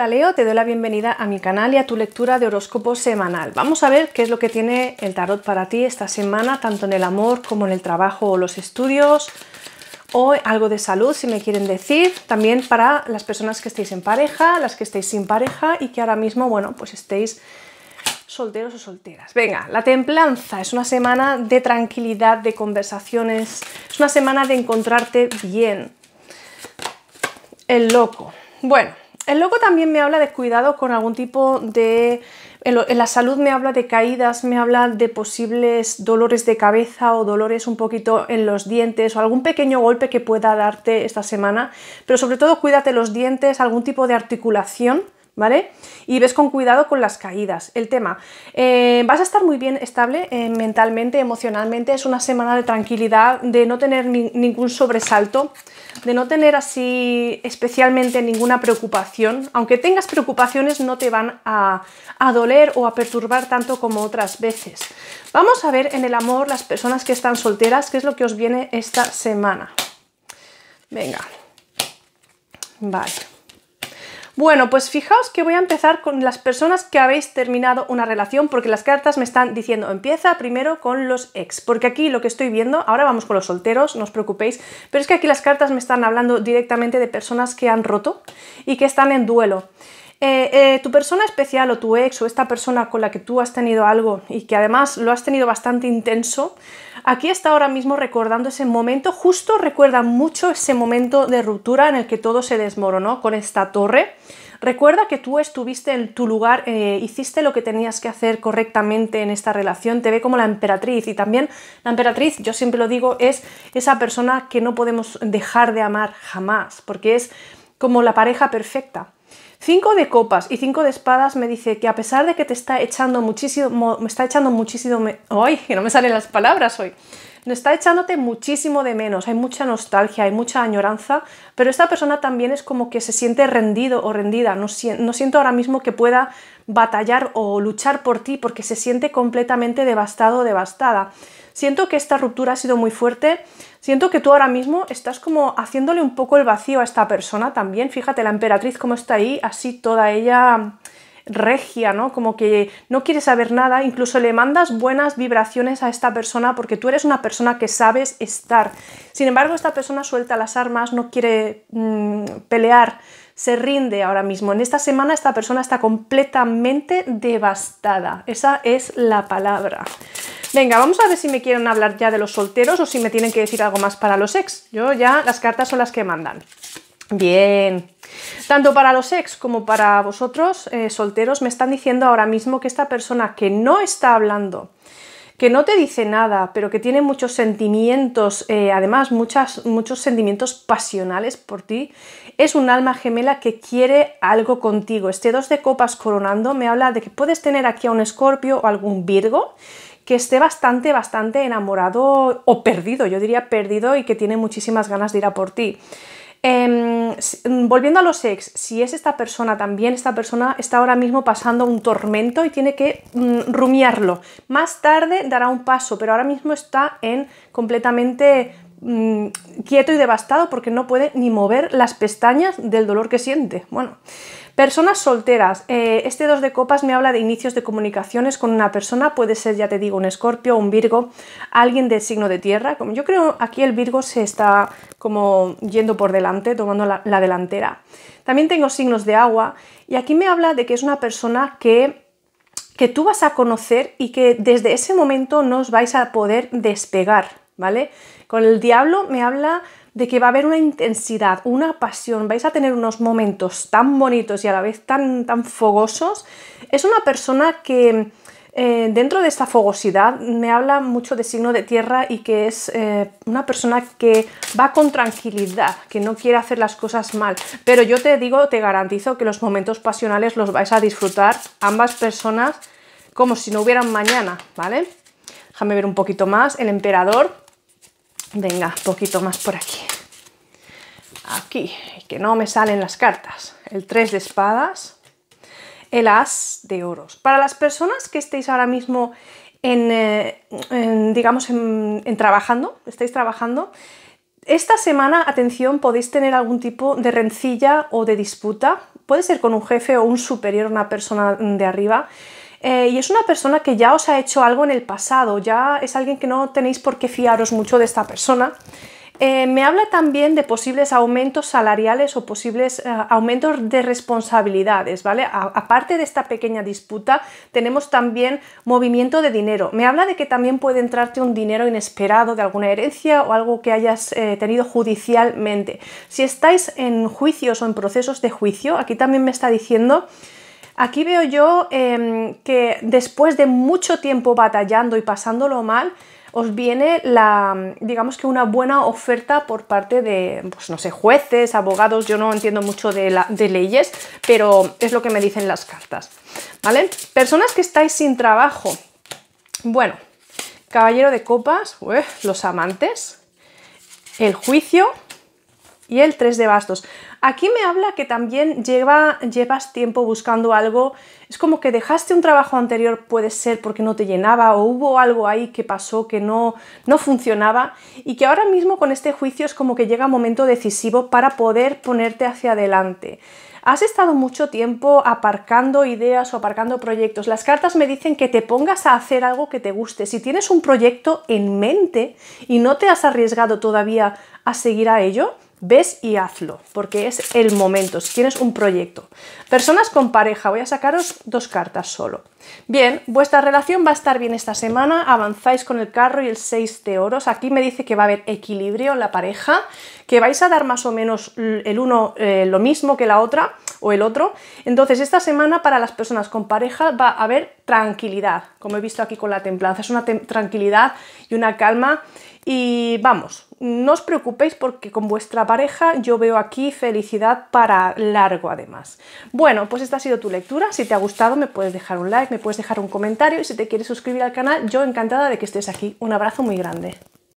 Hola Leo, te doy la bienvenida a mi canal y a tu lectura de horóscopo semanal. Vamos a ver qué es lo que tiene el tarot para ti esta semana, tanto en el amor como en el trabajo o los estudios, o algo de salud, si me quieren decir, también para las personas que estéis en pareja, las que estéis sin pareja y que ahora mismo, bueno, pues estéis solteros o solteras. Venga, la templanza es una semana de tranquilidad, de conversaciones, es una semana de encontrarte bien. El loco. Bueno, el eh, logo también me habla de cuidado con algún tipo de... En la salud me habla de caídas, me habla de posibles dolores de cabeza o dolores un poquito en los dientes o algún pequeño golpe que pueda darte esta semana. Pero sobre todo cuídate los dientes, algún tipo de articulación ¿vale? Y ves con cuidado con las caídas. El tema, eh, vas a estar muy bien estable eh, mentalmente, emocionalmente, es una semana de tranquilidad, de no tener ningún sobresalto, de no tener así especialmente ninguna preocupación. Aunque tengas preocupaciones, no te van a, a doler o a perturbar tanto como otras veces. Vamos a ver en el amor las personas que están solteras, qué es lo que os viene esta semana. Venga. Vale. Bueno, pues fijaos que voy a empezar con las personas que habéis terminado una relación, porque las cartas me están diciendo, empieza primero con los ex, porque aquí lo que estoy viendo, ahora vamos con los solteros, no os preocupéis, pero es que aquí las cartas me están hablando directamente de personas que han roto y que están en duelo. Eh, eh, tu persona especial o tu ex o esta persona con la que tú has tenido algo y que además lo has tenido bastante intenso, aquí está ahora mismo recordando ese momento, justo recuerda mucho ese momento de ruptura en el que todo se desmoronó con esta torre. Recuerda que tú estuviste en tu lugar, eh, hiciste lo que tenías que hacer correctamente en esta relación, te ve como la emperatriz y también la emperatriz, yo siempre lo digo, es esa persona que no podemos dejar de amar jamás, porque es como la pareja perfecta Cinco de copas y cinco de espadas me dice que a pesar de que te está echando muchísimo, me está echando muchísimo, que no me salen las palabras hoy, no está echándote muchísimo de menos, hay mucha nostalgia, hay mucha añoranza, pero esta persona también es como que se siente rendido o rendida, no, no siento ahora mismo que pueda batallar o luchar por ti porque se siente completamente devastado o devastada Siento que esta ruptura ha sido muy fuerte, siento que tú ahora mismo estás como haciéndole un poco el vacío a esta persona también. Fíjate, la emperatriz como está ahí, así toda ella regia, ¿no? Como que no quiere saber nada, incluso le mandas buenas vibraciones a esta persona porque tú eres una persona que sabes estar. Sin embargo, esta persona suelta las armas, no quiere mm, pelear, se rinde ahora mismo. En esta semana esta persona está completamente devastada. Esa es la palabra. Venga, vamos a ver si me quieren hablar ya de los solteros o si me tienen que decir algo más para los ex. Yo ya, las cartas son las que mandan. Bien. Tanto para los ex como para vosotros, eh, solteros, me están diciendo ahora mismo que esta persona que no está hablando, que no te dice nada, pero que tiene muchos sentimientos, eh, además muchos sentimientos pasionales por ti, es un alma gemela que quiere algo contigo. Este dos de copas coronando me habla de que puedes tener aquí a un escorpio o algún virgo que esté bastante, bastante enamorado o perdido, yo diría perdido y que tiene muchísimas ganas de ir a por ti. Em, mm, volviendo a los ex, si es esta persona también, esta persona está ahora mismo pasando un tormento y tiene que mm, rumiarlo. Más tarde dará un paso, pero ahora mismo está en completamente Mm, quieto y devastado porque no puede ni mover las pestañas del dolor que siente. Bueno, Personas solteras. Eh, este dos de copas me habla de inicios de comunicaciones con una persona. Puede ser, ya te digo, un escorpio, un virgo, alguien del signo de tierra. Como yo creo, aquí el virgo se está como yendo por delante, tomando la, delantera. También tengo signos de agua y aquí me habla de que es una persona que que tú vas a conocer y que desde ese momento no os vais a poder despegar. ¿vale? Con el diablo me habla de que va a haber una intensidad, una pasión, vais a tener unos momentos tan bonitos y a la vez tan, tan fogosos. Es una persona que eh, dentro de esta fogosidad me habla mucho de signo de tierra y que es eh, una persona que va con tranquilidad, que no quiere hacer las cosas mal. Pero yo te digo, te garantizo que los momentos pasionales los vais a disfrutar ambas personas como si no hubieran mañana, ¿vale? Déjame ver un poquito más. El emperador Venga, poquito más por aquí. Aquí, que no me salen las cartas. El 3 de espadas, el as de oros. Para las personas que estéis ahora mismo en, eh, digamos, en trabajando, estáis trabajando, esta semana, atención, podéis tener algún tipo de rencilla o de disputa. Puede ser con un jefe o un superior, una persona de arriba. Eh, y es una persona que ya os ha hecho algo en el pasado, ya es alguien que no tenéis por qué fiaros mucho de esta persona. Eh, me habla también de posibles aumentos salariales o posibles eh, aumentos de responsabilidades, ¿vale? aparte de esta pequeña disputa, tenemos también movimiento de dinero. Me habla de que también puede entrarte un dinero inesperado de alguna herencia o algo que hayas tenido judicialmente. Si estáis en juicios o en procesos de juicio, aquí también me está diciendo Aquí veo yo em, que después de mucho tiempo batallando y pasándolo mal, os viene la, digamos que una buena oferta por parte de, pues no sé, jueces, abogados, yo no entiendo mucho de, leyes, pero es lo que me dicen las cartas, ¿vale? Personas que estáis sin trabajo, bueno, caballero de copas, los amantes, el juicio, y el 3 de bastos. Aquí me habla que también llevas tiempo buscando algo, es como que dejaste un trabajo anterior, puede ser porque no te llenaba o hubo algo ahí que pasó que no, no funcionaba y que ahora mismo con este juicio es como que llega un momento decisivo para poder ponerte hacia adelante. Has estado mucho tiempo aparcando ideas o aparcando proyectos. Las cartas me dicen que te pongas a hacer algo que te guste. Si tienes un proyecto en mente y no te has arriesgado todavía a seguir a ello, Ves y hazlo, porque es el momento, si tienes un proyecto. Personas con pareja, voy a sacaros dos cartas solo. Bien, vuestra relación va a estar bien esta semana, avanzáis con el carro y el 6 de oros. Aquí me dice que va a haber equilibrio en la pareja, que vais a dar más o menos el uno eh, lo mismo que la otra o el otro. Entonces, esta semana para las personas con pareja va a haber tranquilidad, como he visto aquí con la templanza. Es una tranquilidad y una calma y vamos, no os preocupéis porque con vuestra pareja yo veo aquí felicidad para largo además. Bueno, pues esta ha sido tu lectura. Si te ha gustado me puedes dejar un like, me puedes dejar un comentario y si te quieres suscribir al canal, yo encantada de que estés aquí. Un abrazo muy grande.